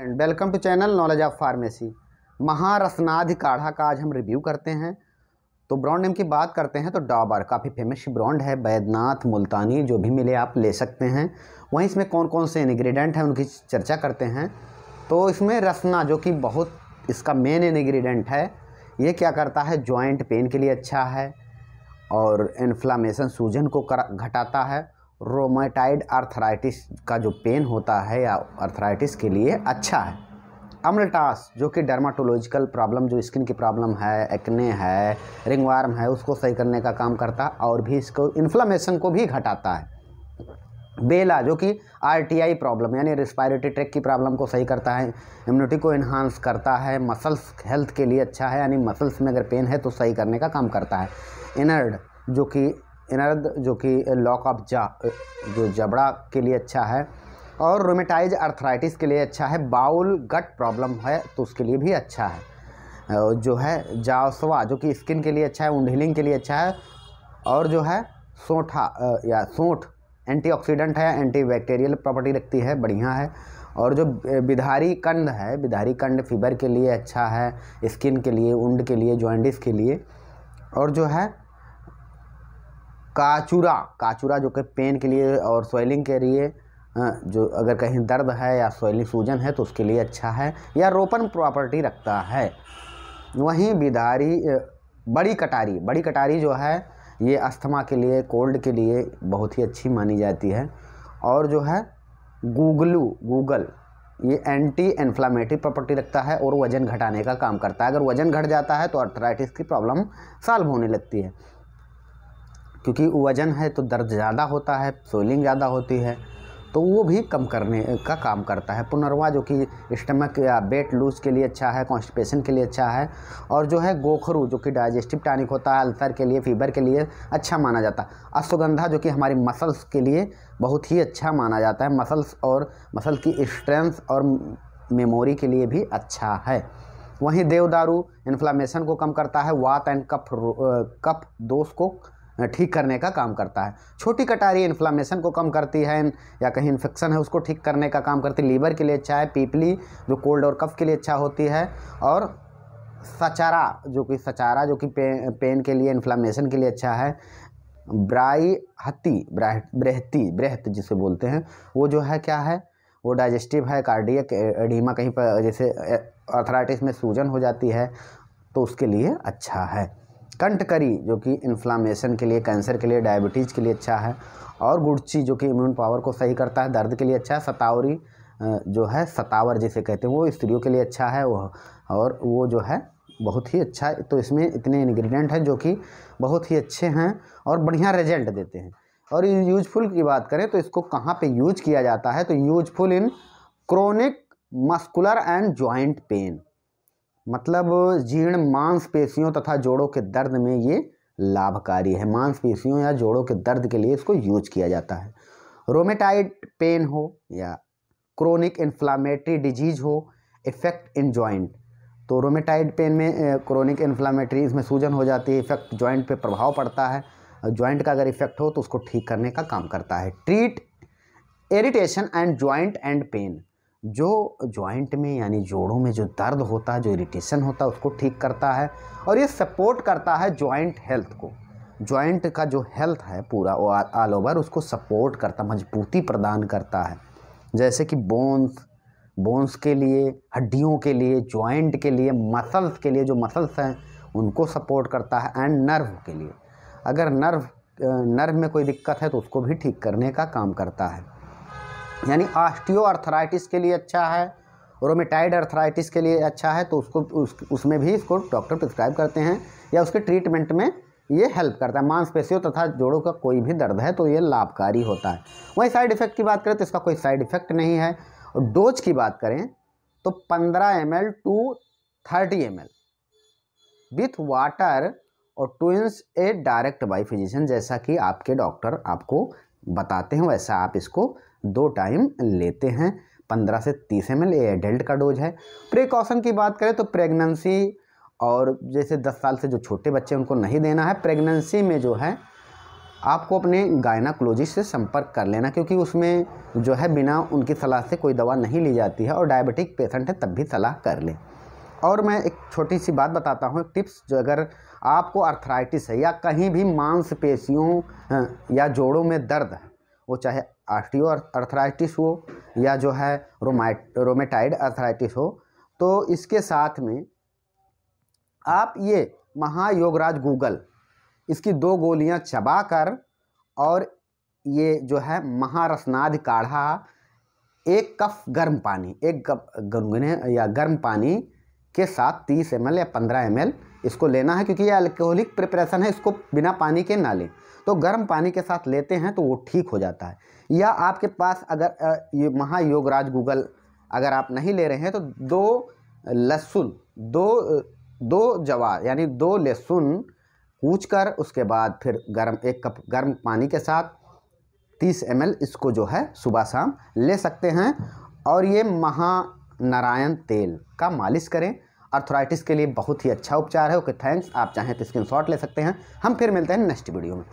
and welcome to channel knowledge of pharmacy Maharasnadi काढ़ा का आज हम रिव्यू करते हैं तो ब्रांड नेम की बात करते हैं तो डाबर काफ़ी फेमस ब्रांड है बैद्यनाथ मुल्तानी जो भी मिले आप ले सकते हैं वहीं इसमें कौन कौन से इन्ग्रीडियंट हैं उनकी चर्चा करते हैं तो इसमें रसना जो कि बहुत इसका मेन इन्ग्रीडियंट है ये क्या करता है जॉइंट पेन के लिए अच्छा है और इन्फ्लामेशन सूजन को कर घटाता है रोमेटाइड अर्थराइटिस का जो पेन होता है या अर्थराइटिस के लिए अच्छा है अम्लटास जो कि डर्माटोलॉजिकल प्रॉब्लम जो स्किन की प्रॉब्लम है एक्ने है रिंगवार्म है उसको सही करने का काम करता है और भी इसको इन्फ्लामेशन को भी घटाता है बेला जो कि आरटीआई प्रॉब्लम यानी रिस्पायरेटरी ट्रैक की प्रॉब्लम को सही करता है इम्यूनिटी को इन्हांस करता है मसल्स हेल्थ के लिए अच्छा है यानी मसल्स में अगर पेन है तो सही करने का काम करता है इनर्ड जो कि इनर्द जो कि लॉक ऑफ जा जो जबड़ा के लिए अच्छा है और रोमेटाइज अर्थराइटिस के लिए अच्छा है बाउल गट प्रॉब्लम है तो उसके लिए भी अच्छा है जो है जावसवा जो कि स्किन के लिए अच्छा है उंडहिलिंग के लिए अच्छा है और जो है सोठा या सोठ एंटीऑक्सीडेंट है एंटी बैक्टेरियल प्रॉपर्टी रखती है बढ़िया है और जो बिधारी कंड है बिधारी कंड फीवर के लिए अच्छा है स्किन के लिए उंड के लिए जॉइंडिस के लिए और जो है काचूरा काचूरा जो कि पेन के लिए और स्वेलिंग के लिए हाँ, जो अगर कहीं दर्द है या स्वेलिंग सूजन है तो उसके लिए अच्छा है या रोपन प्रॉपर्टी रखता है वहीं बिदारी बड़ी कटारी बड़ी कटारी जो है ये अस्थमा के लिए कोल्ड के लिए बहुत ही अच्छी मानी जाती है और जो है गूगलू गूगल ये एंटी इन्फ्लामेटरी प्रॉपर्टी रखता है और वज़न घटाने का काम करता है अगर वज़न घट जाता है तो अर्थराइटिस की प्रॉब्लम सॉल्व होने लगती है क्योंकि वज़न है तो दर्द ज़्यादा होता है सोलिंग ज़्यादा होती है तो वो भी कम करने का काम करता है पुनर्वा जो कि स्टमक या वेट लूज के लिए अच्छा है कॉन्स्टिपेशन के लिए अच्छा है और जो है गोखरू जो कि डाइजेस्टिव टॉनिक होता है अल्सर के लिए फीवर के लिए अच्छा माना जाता है अश्वगंधा जो कि हमारी मसल्स के लिए बहुत ही अच्छा माना जाता है मसल्स और मसल की स्ट्रेंथ और मेमोरी के लिए भी अच्छा है वहीं देवदारू इन्फ्लामेशन को कम करता है वात एंड कफ कफ दोष को ठीक करने का काम करता है छोटी कटारी इन्फ्लामेशन को कम करती है या कहीं इन्फेक्शन है उसको ठीक करने का काम करती है लीवर के लिए अच्छा है पीपली जो कोल्ड और कफ के लिए अच्छा होती है और सचारा जो कि सचारा जो कि पे, पेन के लिए इन्फ्लामेशन के लिए अच्छा है ब्राई हती ब्रहती ब्रहत जिसे बोलते हैं वो जो है क्या है वो डाइजेस्टिव है कार्डियक एडीमा कहीं पर जैसे अर्थराइटिस में सूजन हो जाती है तो उसके लिए अच्छा है कंट करी जो कि इन्फ्लामेशन के लिए कैंसर के लिए डायबिटीज़ के लिए अच्छा है और गुड़ची जो कि इम्यून पावर को सही करता है दर्द के लिए अच्छा है सतावरी जो है सतावर जिसे कहते हैं वो स्त्रियों के लिए अच्छा है वो और वो जो है बहुत ही अच्छा तो इसमें इतने इन्ग्रीडियंट हैं जो कि बहुत ही अच्छे हैं और बढ़िया रिजल्ट देते हैं और यूजफुल की बात करें तो इसको कहाँ पे यूज किया जाता है तो useful in chronic muscular and joint pain मतलब जीर्ण मांसपेशियों तथा जोड़ों के दर्द में ये लाभकारी है मांसपेशियों या जोड़ों के दर्द के लिए इसको यूज किया जाता है रोमेटाइड पेन हो या क्रोनिक इन्फ्लामेटरी डिजीज हो इफेक्ट इन जॉइंट तो रोमेटाइड पेन में क्रोनिक इन्फ्लामेटरी इसमें सूजन हो जाती है इफेक्ट जॉइंट पे प्रभाव पड़ता है जॉइंट का अगर इफेक्ट हो तो उसको ठीक करने का काम करता है treat irritation and joint and pain जो जॉइंट में यानी जोड़ों में जो दर्द होता है जो इरिटेशन होता है उसको ठीक करता है और ये सपोर्ट करता है जॉइंट हेल्थ को जॉइंट का जो हेल्थ है पूरा वो ऑल ओवर उसको सपोर्ट करता मजबूती प्रदान करता है जैसे कि बोन्स बोन्स के लिए हड्डियों के लिए जॉइंट के लिए मसल्स के लिए जो मसल्स हैं उनको सपोर्ट करता है एंड नर्व के लिए अगर नर्व नर्व में कोई दिक्कत है तो उसको भी ठीक करने का काम करता है यानी आस्टियो अर्थराइटिस के लिए अच्छा है रोमेटाइड अर्थराइटिस के लिए अच्छा है तो उसको उस, उसमें भी इसको डॉक्टर प्रिस्क्राइब करते हैं या उसके ट्रीटमेंट में ये हेल्प करता है मांसपेशियों तथा जोड़ों का कोई भी दर्द है तो ये लाभकारी होता है वहीं साइड इफेक्ट की बात करें तो इसका कोई साइड इफेक्ट नहीं है और डोज की बात करें तो 15 M L to thirty M L with water और twice a direct by physician जैसा कि आपके डॉक्टर आपको बताते हैं वैसा आप इसको दो टाइम लेते हैं पंद्रह से तीस एम एल एडल्ट का डोज है प्रिकॉशन की बात करें तो प्रेगनेंसी और जैसे दस साल से जो छोटे बच्चे उनको नहीं देना है प्रेगनेंसी में जो है आपको अपने गायनाकोलॉजिस्ट से संपर्क कर लेना क्योंकि उसमें जो है बिना उनकी सलाह से कोई दवा नहीं ली जाती है और डायबिटिक पेशेंट है तब भी सलाह कर लें और मैं एक छोटी सी बात बताता हूँ टिप्स जो अगर आपको अर्थराइटिस है या कहीं भी मांसपेशियों या जोड़ों में दर्द है वो चाहे आस्टियो अर्थराइटिस हो या जो है रोमाइट रोमेटाइड अर्थराइटिस हो तो इसके साथ में आप ये महायोगराज गूगल इसकी दो गोलियां चबाकर और ये जो है महारसनाद काढ़ा एक कफ गर्म पानी एक कप गुनगुने या गर्म पानी के साथ 30 एम या 15 एम इसको लेना है क्योंकि ये अल्कोहलिक प्रिपरेशन है इसको बिना पानी के ना लें तो गर्म पानी के साथ लेते हैं तो वो ठीक हो जाता है या आपके पास अगर ये महायोगराज गूगल अगर आप नहीं ले रहे हैं तो दो लहसुन दो दो जवा यानी दो लहसुन कूच कर उसके बाद फिर गर्म एक कप गर्म पानी के साथ 30 एम इसको जो है सुबह शाम ले सकते हैं और ये महानारायण तेल का मालिश करें अर्थोराइटिस के लिए बहुत ही अच्छा उपचार है ओके थैंक्स आप चाहें तो स्क्रीन ले सकते हैं हम फिर मिलते हैं नेक्स्ट वीडियो में